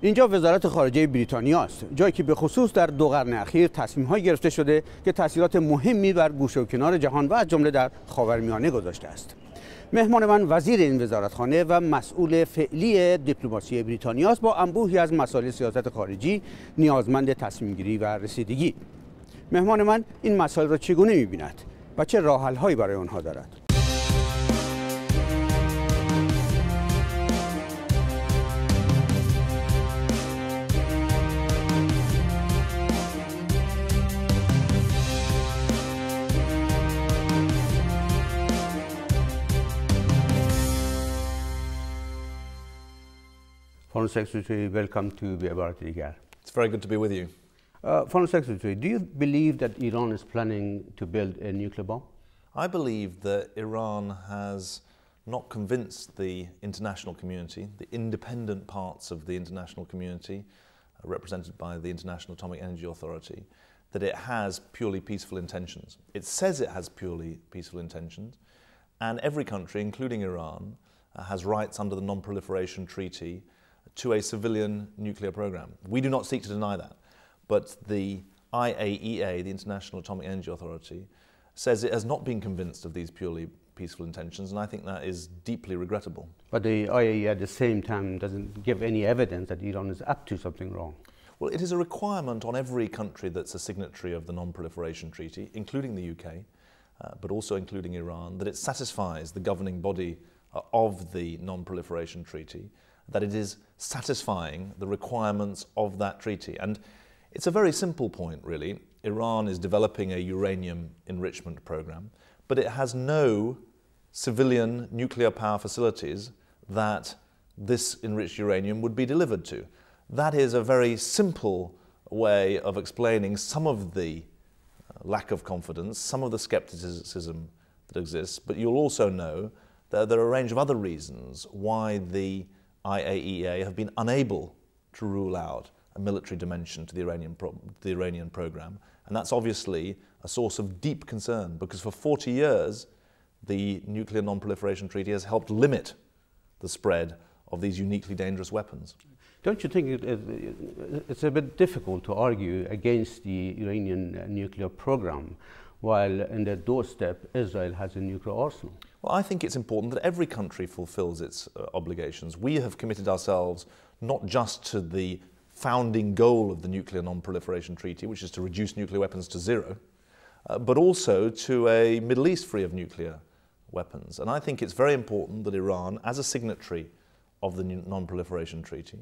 اینجا وزارت خارجه بریتانیا است جایی که به خصوص در دو قرن اخیر های گرفته شده که تاثیرات مهمی بر گوشه و کنار جهان و از جمله در خاورمیانه گذاشته است مهمان من وزیر این وزارتخانه و مسئول فعلی دیپلماسی بریتانیا است با انبوهی از مسائل سیاست خارجی نیازمند تصمیمگیری و رسیدگی مهمان من این مسائل را چگونه میبیند و چه هایی برای آنها دارد Foreign Secretary, welcome to the Biabaratigar. It's very good to be with you. Uh, Foreign Secretary, do you believe that Iran is planning to build a nuclear bomb? I believe that Iran has not convinced the international community, the independent parts of the international community, uh, represented by the International Atomic Energy Authority, that it has purely peaceful intentions. It says it has purely peaceful intentions, and every country, including Iran, uh, has rights under the Non-Proliferation Treaty to a civilian nuclear program. We do not seek to deny that. But the IAEA, the International Atomic Energy Authority, says it has not been convinced of these purely peaceful intentions, and I think that is deeply regrettable. But the IAEA at the same time doesn't give any evidence that Iran is up to something wrong. Well, it is a requirement on every country that's a signatory of the Non Proliferation Treaty, including the UK, uh, but also including Iran, that it satisfies the governing body uh, of the Non Proliferation Treaty that it is satisfying the requirements of that treaty. And it's a very simple point, really. Iran is developing a uranium enrichment program, but it has no civilian nuclear power facilities that this enriched uranium would be delivered to. That is a very simple way of explaining some of the uh, lack of confidence, some of the skepticism that exists, but you'll also know that there are a range of other reasons why the IAEA have been unable to rule out a military dimension to the Iranian, the Iranian program. And that's obviously a source of deep concern because for 40 years, the Nuclear Non-Proliferation Treaty has helped limit the spread of these uniquely dangerous weapons. Don't you think it's a bit difficult to argue against the Iranian uh, nuclear program? while in their doorstep, Israel has a nuclear arsenal. Well, I think it's important that every country fulfills its uh, obligations. We have committed ourselves not just to the founding goal of the Nuclear Non-Proliferation Treaty, which is to reduce nuclear weapons to zero, uh, but also to a Middle East free of nuclear weapons. And I think it's very important that Iran, as a signatory of the Non-Proliferation Treaty,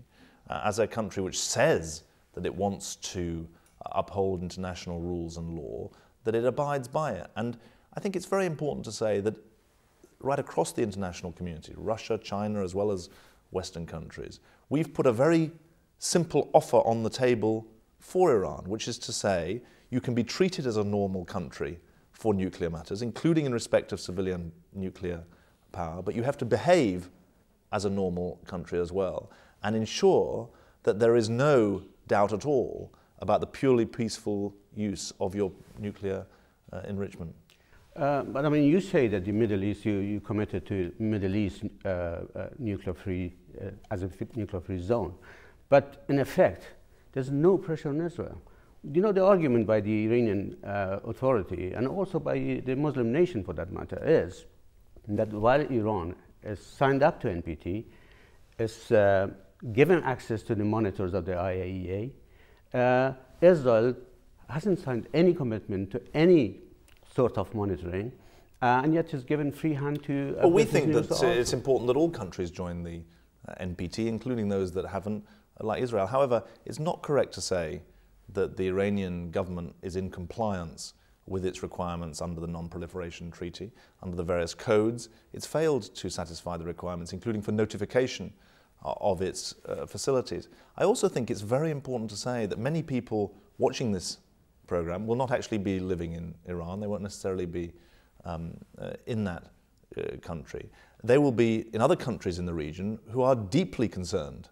uh, as a country which says that it wants to uphold international rules and law, that it abides by it. And I think it's very important to say that right across the international community, Russia, China, as well as Western countries, we've put a very simple offer on the table for Iran, which is to say you can be treated as a normal country for nuclear matters, including in respect of civilian nuclear power, but you have to behave as a normal country as well and ensure that there is no doubt at all about the purely peaceful use of your nuclear uh, enrichment? Uh, but I mean, you say that the Middle East, you, you committed to Middle East uh, uh nuclear-free, uh, as a nuclear-free zone. But in effect, there's no pressure on Israel. You know, the argument by the Iranian uh, authority, and also by the Muslim nation for that matter, is that while Iran is signed up to NPT, is given access to the monitors of the IAEA, uh, Israel hasn't signed any commitment to any sort of monitoring, uh, and yet it's given free hand to. Uh, well, we think that it's important that all countries join the uh, NPT, including those that haven't, uh, like Israel. However, it's not correct to say that the Iranian government is in compliance with its requirements under the Non-Proliferation Treaty, under the various codes. It's failed to satisfy the requirements, including for notification of its uh, facilities. I also think it's very important to say that many people watching this program will not actually be living in Iran. They won't necessarily be um, uh, in that uh, country. They will be in other countries in the region who are deeply concerned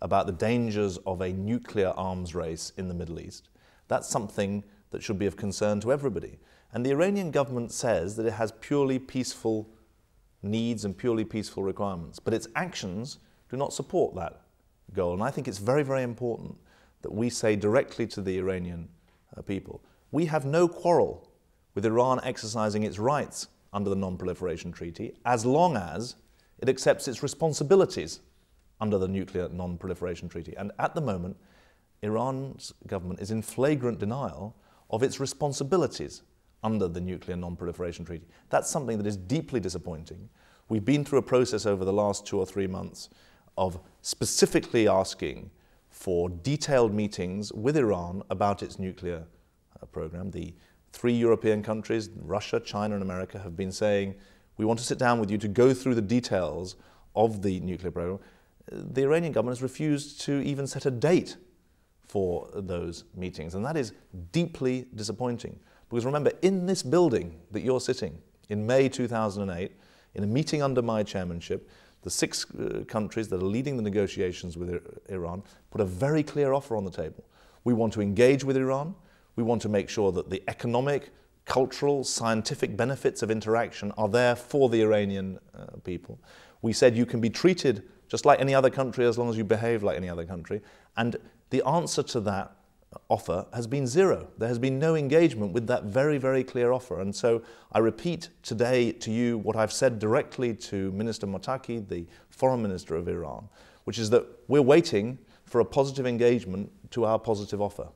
about the dangers of a nuclear arms race in the Middle East. That's something that should be of concern to everybody. And the Iranian government says that it has purely peaceful needs and purely peaceful requirements, but its actions do not support that goal. And I think it's very, very important that we say directly to the Iranian uh, people, we have no quarrel with Iran exercising its rights under the Non-Proliferation Treaty as long as it accepts its responsibilities under the Nuclear Non-Proliferation Treaty. And at the moment, Iran's government is in flagrant denial of its responsibilities under the Nuclear Non-Proliferation Treaty. That's something that is deeply disappointing. We've been through a process over the last two or three months of specifically asking for detailed meetings with Iran about its nuclear uh, program. The three European countries, Russia, China, and America, have been saying, we want to sit down with you to go through the details of the nuclear program. Uh, the Iranian government has refused to even set a date for those meetings, and that is deeply disappointing. Because remember, in this building that you're sitting in May 2008, in a meeting under my chairmanship, the six uh, countries that are leading the negotiations with Iran put a very clear offer on the table. We want to engage with Iran. We want to make sure that the economic, cultural, scientific benefits of interaction are there for the Iranian uh, people. We said you can be treated just like any other country as long as you behave like any other country. And the answer to that offer has been zero. There has been no engagement with that very, very clear offer. And so I repeat today to you what I've said directly to Minister Motaki, the foreign minister of Iran, which is that we're waiting for a positive engagement to our positive offer.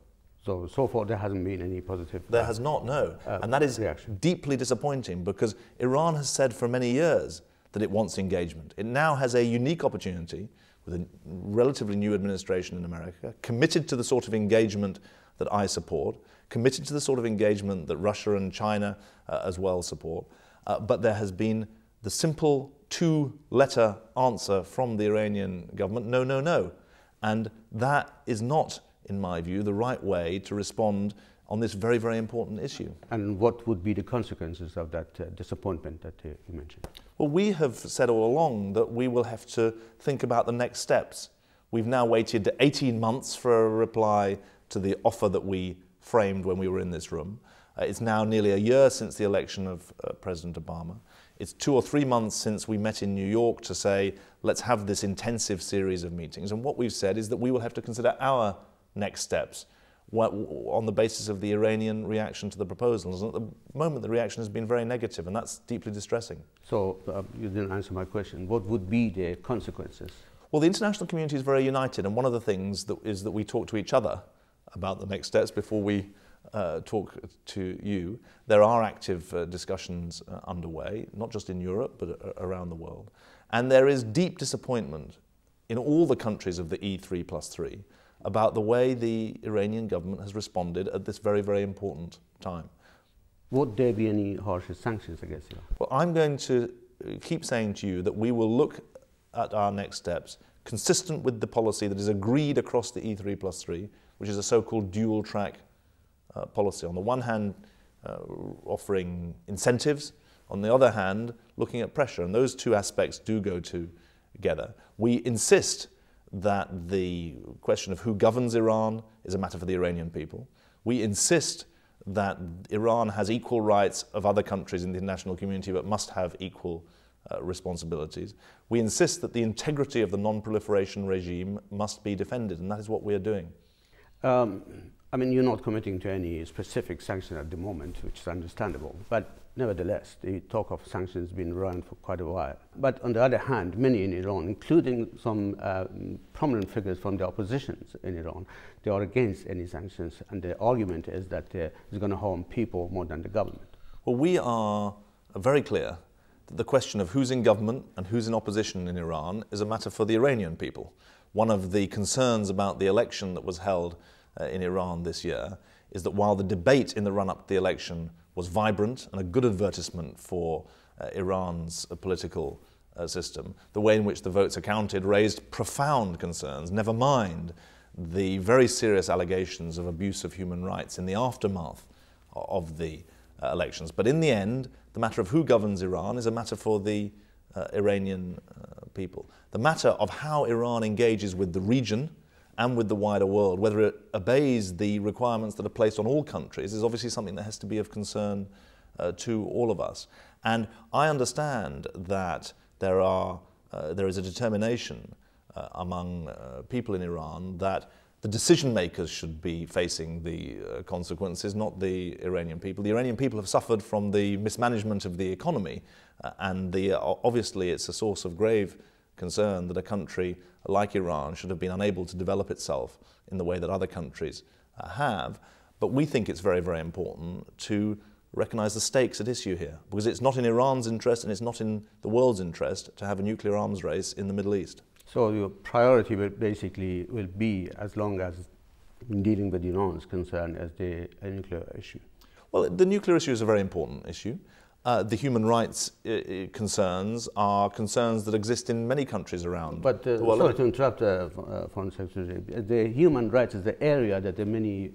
So, so far there hasn't been any positive. There has not, no. Uh, and that is reaction. deeply disappointing because Iran has said for many years that it wants engagement. It now has a unique opportunity with a relatively new administration in America, committed to the sort of engagement that I support, committed to the sort of engagement that Russia and China uh, as well support. Uh, but there has been the simple two letter answer from the Iranian government no, no, no. And that is not, in my view, the right way to respond on this very, very important issue. And what would be the consequences of that uh, disappointment that uh, you mentioned? Well, we have said all along that we will have to think about the next steps. We've now waited 18 months for a reply to the offer that we framed when we were in this room. Uh, it's now nearly a year since the election of uh, President Obama. It's two or three months since we met in New York to say, let's have this intensive series of meetings. And what we've said is that we will have to consider our next steps on the basis of the Iranian reaction to the proposals. And at the moment, the reaction has been very negative, and that's deeply distressing. So uh, you didn't answer my question. What would be the consequences? Well, the international community is very united, and one of the things that is that we talk to each other about the next steps before we uh, talk to you. There are active uh, discussions uh, underway, not just in Europe, but uh, around the world. And there is deep disappointment in all the countries of the E3 plus 3 about the way the Iranian government has responded at this very, very important time. Would there be any harsher sanctions against Iran? Well, I'm going to uh, keep saying to you that we will look at our next steps consistent with the policy that is agreed across the E3 plus 3, which is a so-called dual track uh, policy. On the one hand, uh, offering incentives, on the other hand, looking at pressure. And those two aspects do go together. We insist that the question of who governs Iran is a matter for the Iranian people. We insist that Iran has equal rights of other countries in the international community but must have equal uh, responsibilities. We insist that the integrity of the non proliferation regime must be defended, and that is what we are doing. Um, I mean, you're not committing to any specific sanction at the moment, which is understandable, but nevertheless, the talk of sanctions has been around for quite a while. But on the other hand, many in Iran, including some uh, prominent figures from the oppositions in Iran, they are against any sanctions, and the argument is that uh, it's going to harm people more than the government. Well, we are very clear that the question of who's in government and who's in opposition in Iran is a matter for the Iranian people. One of the concerns about the election that was held uh, in Iran this year is that while the debate in the run up to the election was vibrant and a good advertisement for uh, Iran's uh, political uh, system. The way in which the votes are counted raised profound concerns, never mind the very serious allegations of abuse of human rights in the aftermath of the uh, elections. But in the end, the matter of who governs Iran is a matter for the uh, Iranian uh, people. The matter of how Iran engages with the region and with the wider world. Whether it obeys the requirements that are placed on all countries is obviously something that has to be of concern uh, to all of us. And I understand that there, are, uh, there is a determination uh, among uh, people in Iran that the decision makers should be facing the uh, consequences, not the Iranian people. The Iranian people have suffered from the mismanagement of the economy, uh, and the, obviously it's a source of grave concern that a country like Iran should have been unable to develop itself in the way that other countries uh, have. But we think it's very, very important to recognize the stakes at issue here, because it's not in Iran's interest and it's not in the world's interest to have a nuclear arms race in the Middle East. So your priority will basically will be, as long as dealing with Iran is concerned, as the nuclear issue. Well, the nuclear issue is a very important issue uh, the human rights uh, uh, concerns are concerns that exist in many countries around. But uh, well, sorry to interrupt, uh, uh, Foreign Secretary. The human rights is the area that the many,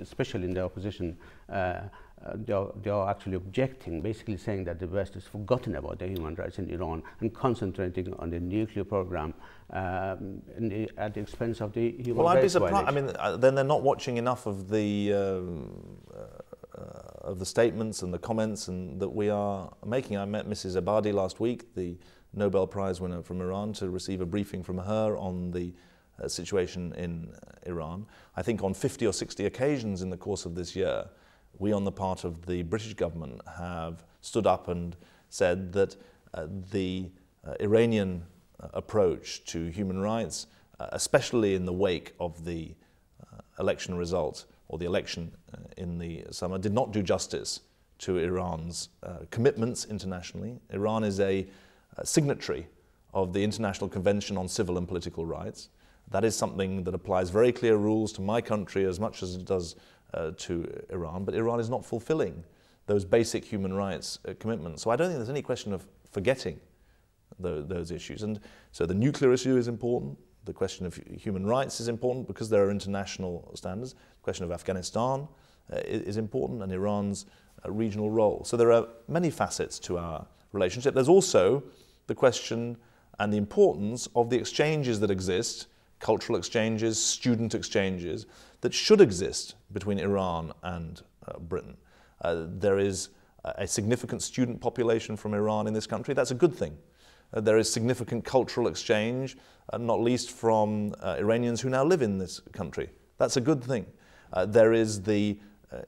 especially in the opposition, they are, they are actually objecting, basically saying that the West is forgotten about the human rights in Iran and concentrating on the nuclear program um, the, at the expense of the human rights. Well, I'd be surprised. I mean, then they're not watching enough of the um, uh, of the statements and the comments and that we are making. I met Mrs. Abadi last week, the Nobel Prize winner from Iran, to receive a briefing from her on the uh, situation in Iran. I think on 50 or 60 occasions in the course of this year, we on the part of the British government have stood up and said that uh, the uh, Iranian uh, approach to human rights, uh, especially in the wake of the election result, or the election uh, in the summer did not do justice to Iran's uh, commitments internationally. Iran is a uh, signatory of the International Convention on Civil and Political Rights. That is something that applies very clear rules to my country as much as it does uh, to Iran, but Iran is not fulfilling those basic human rights uh, commitments. So I don't think there's any question of forgetting the, those issues. And so the nuclear issue is important, the question of human rights is important because there are international standards. The question of Afghanistan uh, is important and Iran's uh, regional role. So there are many facets to our relationship. There's also the question and the importance of the exchanges that exist, cultural exchanges, student exchanges, that should exist between Iran and uh, Britain. Uh, there is uh, a significant student population from Iran in this country. That's a good thing. Uh, there is significant cultural exchange, uh, not least from uh, Iranians who now live in this country. That's a good thing. there is the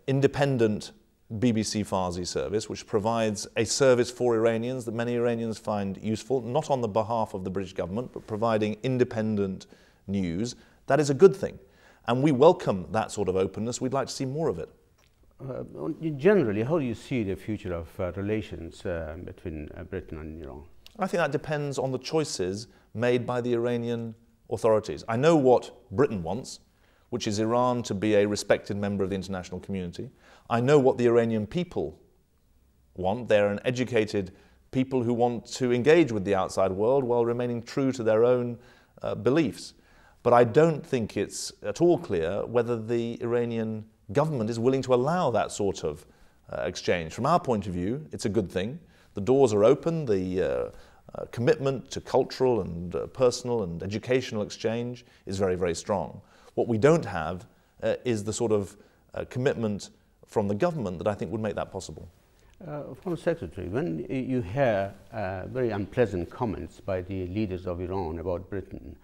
independent BBC Farsi service, which provides a service for Iranians that many Iranians find useful, not on the behalf of the British government, but providing independent news. That is a good thing. And we welcome that sort of openness. We'd like to see more of it. Uh, generally, how do you see the future of uh, relations uh, between Britain and Iran? I think that depends on the choices made by the Iranian authorities. I know what Britain wants, which is Iran to be a respected member of the international community. I know what the Iranian people want. They're an educated people who want to engage with the outside world while remaining true to their own uh, beliefs. But I don't think it's at all clear whether the Iranian government is willing to allow that sort of uh, exchange. From our point of view, it's a good thing. The doors are open, the uh, uh, commitment to cultural and uh, personal and educational exchange is very, very strong. What we don't have uh, is the sort of uh, commitment from the government that I think would make that possible. Foreign uh, Secretary, when you hear very unpleasant comments by the leaders of Iran about Britain,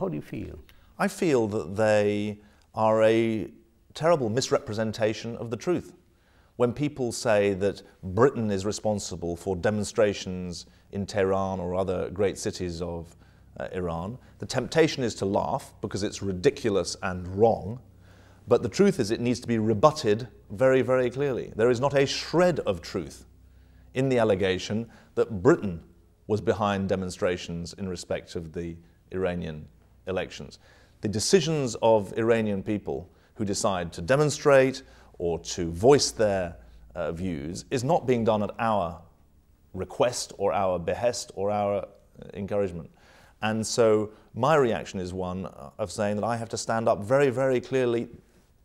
how do you feel? I feel that they are a terrible misrepresentation of the truth when people say that Britain is responsible for demonstrations in Tehran or other great cities of uh, Iran, the temptation is to laugh because it's ridiculous and wrong. But the truth is, it needs to be rebutted very, very clearly. There is not a shred of truth in the allegation that Britain was behind demonstrations in respect of the Iranian elections. The decisions of Iranian people who decide to demonstrate, or to voice their uh, views is not being done at our request or our behest or our uh, encouragement. And so my reaction is one uh, of saying that I have to stand up very, very clearly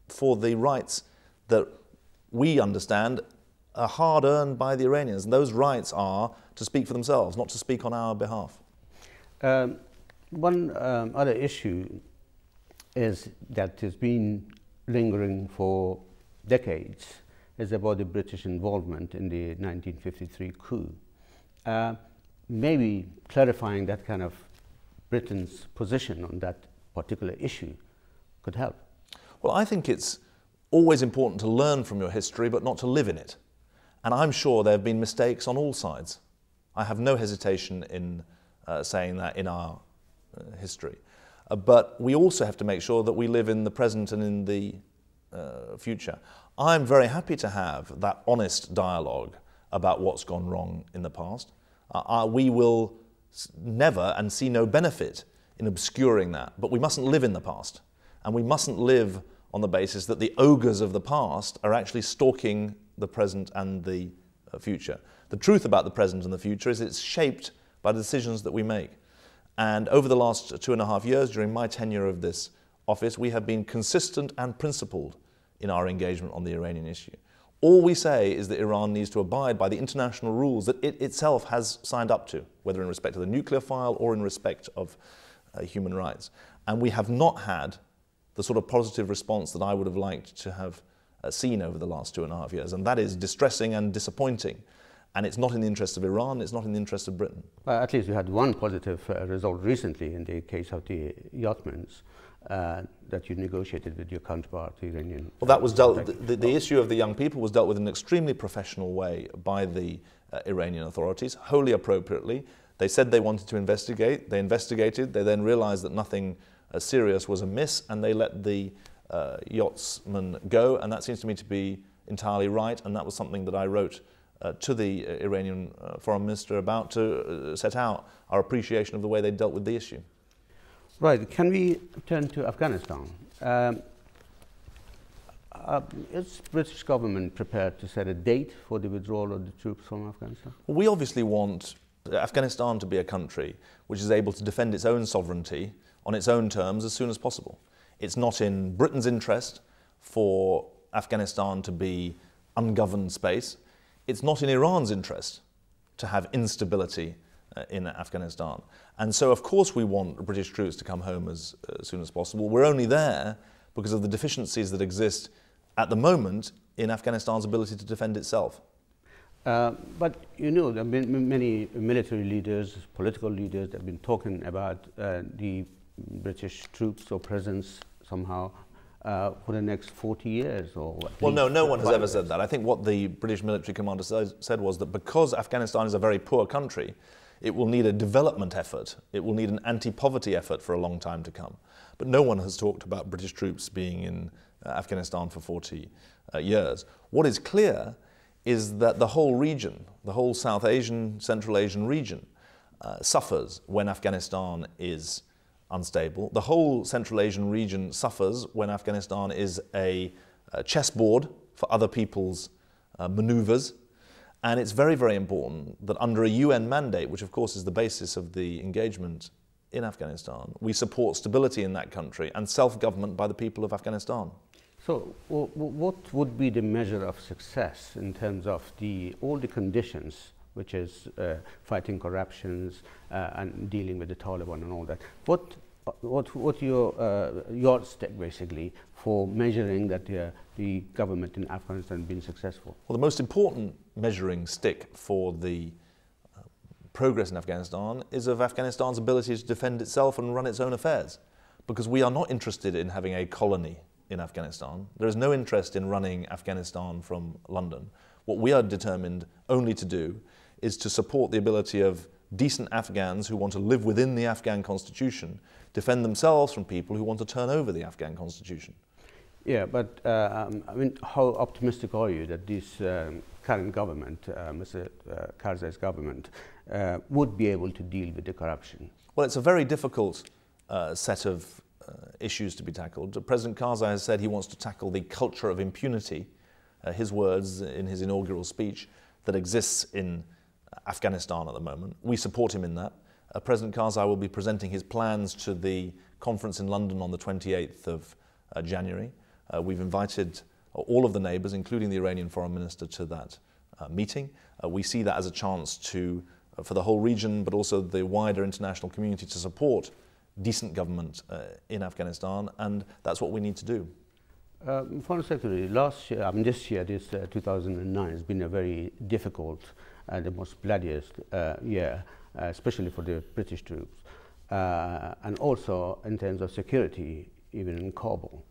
for the rights that we understand are hard earned by the Iranians. And those rights are to speak for themselves, not to speak on our behalf. Um, one um, other issue is that has been lingering for decades is about the British involvement in the 1953 coup. Uh, maybe clarifying that kind of Britain's position on that particular issue could help. Well, I think it's always important to learn from your history, but not to live in it. And I'm sure there have been mistakes on all sides. I have no hesitation in uh, saying that in our uh, history. Uh, but we also have to make sure that we live in the present and in the uh, future, I'm very happy to have that honest dialogue about what's gone wrong in the past. Uh, uh we will never and see no benefit in obscuring that, but we mustn't live in the past. And we mustn't live on the basis that the ogres of the past are actually stalking the present and the uh, future. The truth about the present and the future is it's shaped by the decisions that we make. And over the last two and a half years, during my tenure of this office, we have been consistent and principled in our engagement on the Iranian issue. All we say is that Iran needs to abide by the international rules that it itself has signed up to, whether in respect to the nuclear file or in respect of uh, human rights. And we have not had the sort of positive response that I would have liked to have uh, seen over the last two and a half years. And that is distressing and disappointing. And it's not in the interest of Iran, it's not in the interest of Britain. Well, at least we had one positive uh, result recently in the case of the Yachtmans. Uh, that you negotiated with your counterpart, the Iranian. Well, that was dealt. The, the, the, issue of the young people was dealt with in an extremely professional way by the uh, Iranian authorities, wholly appropriately. They said they wanted to investigate. They investigated. They then realised that nothing uh, serious was amiss, and they let the uh, yachtsman go. And that seems to me to be entirely right. And that was something that I wrote. Uh, to the Iranian foreign minister about to set out our appreciation of the way they dealt with the issue. Right. Can we turn to Afghanistan? Um, uh, is British government prepared to set a date for the withdrawal of the troops from Afghanistan? Well, we obviously want Afghanistan to be a country which is able to defend its own sovereignty on its own terms as soon as possible. It's not in Britain's interest for Afghanistan to be ungoverned space. It's not in Iran's interest to have instability uh, in Afghanistan. And so, of course, we want British troops to come home as, as, uh, soon as possible. We're only there because of the deficiencies that exist at the moment in Afghanistan's ability to defend itself. Uh, but you know, there have been many military leaders, political leaders, have been talking about uh, the British troops or presence somehow uh, for the next 40 years or well no no one has ever said that i think what the british military commander said was that because afghanistan is a very poor country it will need a development effort. It will need an anti-poverty effort for a long time to come. But no one has talked about British troops being in uh, Afghanistan for 40 uh, years. What is clear is that the whole region, the whole South Asian, Central Asian region, uh, suffers when Afghanistan is unstable. The whole Central Asian region suffers when Afghanistan is a, a chessboard for other people's uh, maneuvers and it's very, very important that under a UN mandate, which of course is the basis of the engagement in Afghanistan, we support stability in that country and self government by the people of Afghanistan. So, what would be the measure of success in terms of the, all the conditions, which is uh, fighting corruptions uh, and dealing with the Taliban and all that? What what what your uh, yardstick basically for measuring that uh, the government in Afghanistan been successful? Well, the most important measuring stick for the uh, progress in Afghanistan is of Afghanistan's ability to defend itself and run its own affairs, because we are not interested in having a colony in Afghanistan. There is no interest in running Afghanistan from London. What we are determined only to do is to support the ability of decent Afghans who want to live within the Afghan constitution defend themselves from people who want to turn over the Afghan constitution. Yeah, but uh, um, I mean, how optimistic are you that this uh, current government, uh, Mr. Uh, Karzai's government, uh, would be able to deal with the corruption? Well, it's a very difficult set of issues to be tackled. President Karzai has said he wants to tackle the culture of impunity, his words in his inaugural speech, that exists in Afghanistan at the moment. We support him in that. Uh, President Karzai will be presenting his plans to the conference in London on the 28th of uh, January. Uh, we've invited all of the neighbours, including the Iranian foreign minister, to that uh, meeting. Uh, we see that as a chance to, uh, for the whole region, but also the wider international community, to support decent government in Afghanistan, and that's what we need to do. Um, foreign Secretary, last year, I mean, this year, this 2009, has been a very difficult uh, the most bloodiest uh, year, uh, especially for the British troops, and also in terms of security, even in Kabul.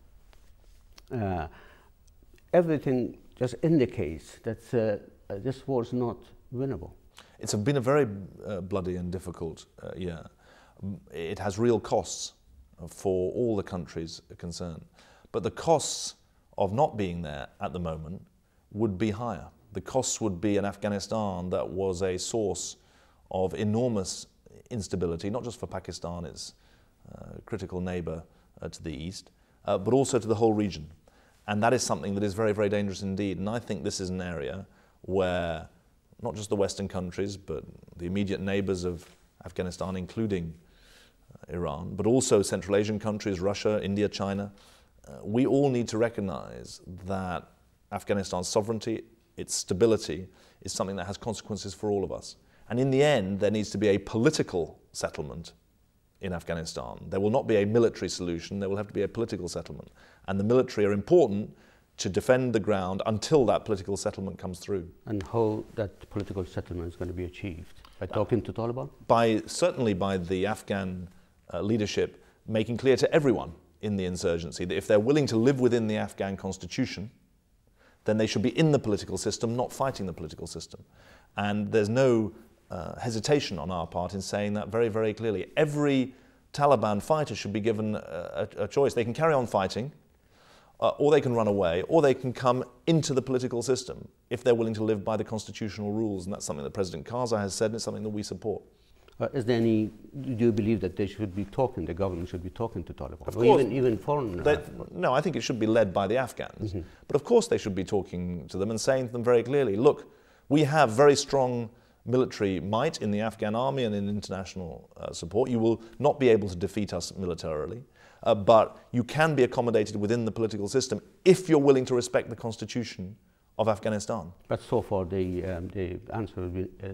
everything just indicates that this war is not winnable. It's been a very bloody and difficult year. Mm, it has real costs for all the countries concerned. But the costs of not being there at the moment would be higher the costs would be an Afghanistan that was a source of enormous instability, not just for Pakistan, its uh, critical neighbor uh, to the east, uh, but also to the whole region. And that is something that is very, very dangerous indeed. And I think this is an area where not just the Western countries, but the immediate neighbors of Afghanistan, including uh, Iran, but also Central Asian countries, Russia, India, China, uh, we all need to recognize that Afghanistan's sovereignty its stability, is something that has consequences for all of us. And in the end, there needs to be a political settlement in Afghanistan. There will not be a military solution, there will have to be a political settlement. And the military are important to defend the ground until that political settlement comes through. And how that political settlement is going to be achieved? By uh, talking to Taliban? By, certainly by the Afghan uh, leadership making clear to everyone in the insurgency that if they're willing to live within the Afghan constitution, then they should be in the political system, not fighting the political system. And there's no uh, hesitation on our part in saying that very, very clearly. Every Taliban fighter should be given a, a, choice. They can carry on fighting, uh, or they can run away, or they can come into the political system if they're willing to live by the constitutional rules. And that's something that President Karzai has said, and it's something that we support. Uh, is there any, do you believe that they should be talking, the government should be talking to Taliban? Of or course, even, even foreign? no, I think it should be led by the Afghans. Mm -hmm. But of course they should be talking to them and saying to them very clearly, look, we have very strong military might in the Afghan army and in international uh, support. You will not be able to defeat us militarily. Uh, but you can be accommodated within the political system if you're willing to respect the constitution of Afghanistan? But so far, the, um, the answer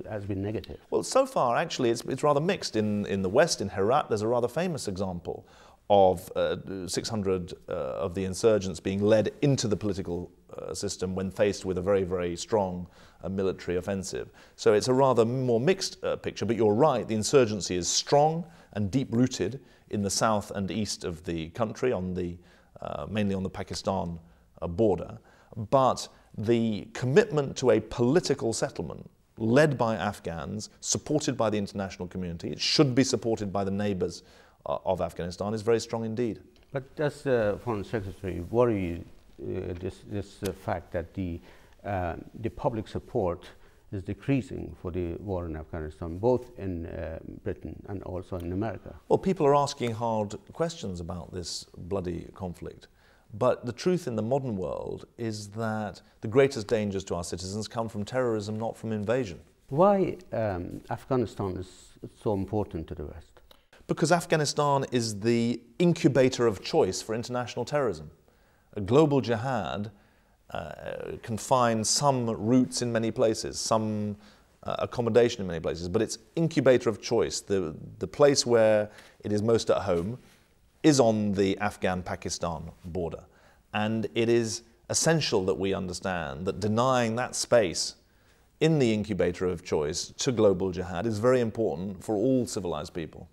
has been, negative. Well, so far, actually, it's, it's rather mixed. In, in the West, in Herat, there's a rather famous example of uh, 600 uh, of the insurgents being led into the political uh, system when faced with a very, very strong uh, military offensive. So it's a rather more mixed uh, picture, but you're right, the insurgency is strong and deep rooted in the south and east of the country, on the, mainly on the Pakistan border. But the commitment to a political settlement led by Afghans, supported by the international community, it should be supported by the neighbors uh, of Afghanistan, is very strong indeed. But does the uh, Foreign Secretary worry uh, this, this uh, fact that the, uh, the public support is decreasing for the war in Afghanistan, both in uh, Britain and also in America. Well, people are asking hard questions about this bloody conflict. But the truth in the modern world is that the greatest dangers to our citizens come from terrorism, not from invasion. Why um, Afghanistan is so important to the West? Because Afghanistan is the incubator of choice for international terrorism. A global jihad uh, can find some roots in many places, some uh, accommodation in many places, but it's incubator of choice, the, the place where it is most at home, is on the Afghan Pakistan border. And it is essential that we understand that denying that space in the incubator of choice to global jihad is very important for all civilized people.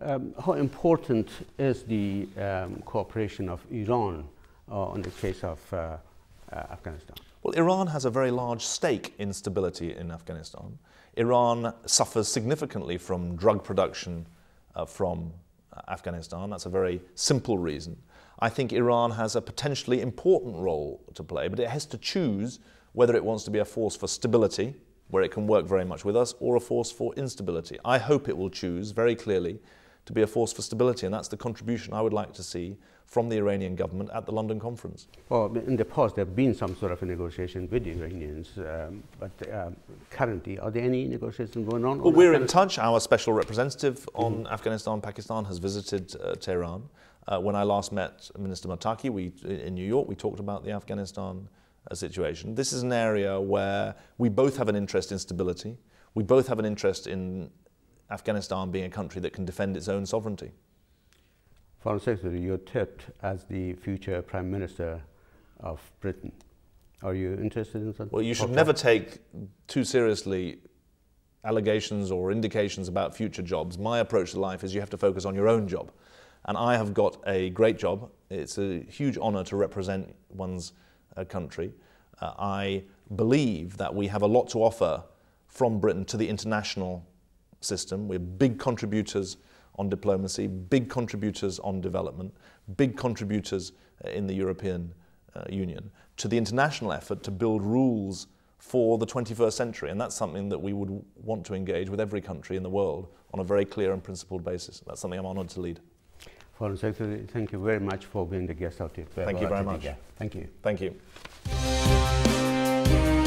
Um, how important is the um, cooperation of Iran uh, on the case of uh, uh, Afghanistan? Well, Iran has a very large stake in stability in Afghanistan. Iran suffers significantly from drug production uh, from Afghanistan. That's a very simple reason. I think Iran has a potentially important role to play, but it has to choose whether it wants to be a force for stability, where it can work very much with us, or a force for instability. I hope it will choose very clearly to be a force for stability. And that's the contribution I would like to see from the Iranian government at the London conference. Well, in the past, there have been some sort of a negotiation with the Iranians, um, but uh, currently, are there any negotiations going on? Well, we're in touch. Our special representative mm-hmm. on mm -hmm. Afghanistan, Pakistan has visited uh, Tehran. Uh, when I last met Minister Mataki we, in New York, we talked about the Afghanistan uh, situation. This is an area where we both have an interest in stability. We both have an interest in Afghanistan being a country that can defend its own sovereignty? Foreign Secretary, you're tipped as the future Prime Minister of Britain. Are you interested in something? Well, you should never take too seriously allegations or indications about future jobs. My approach to life is you have to focus on your own job. And I have got a great job. It's a huge honour to represent one's uh, country. Uh, I believe that we have a lot to offer from Britain to the international system. We're big contributors on diplomacy, big contributors on development, big contributors uh, in the European uh, Union to the international effort to build rules for the 21st century. And that's something that we would want to engage with every country in the world on a very clear and principled basis. That's something I'm honoured to lead. Foreign Secretary, thank you very much for being the guest of the Thank you very much. Thank you. Thank you.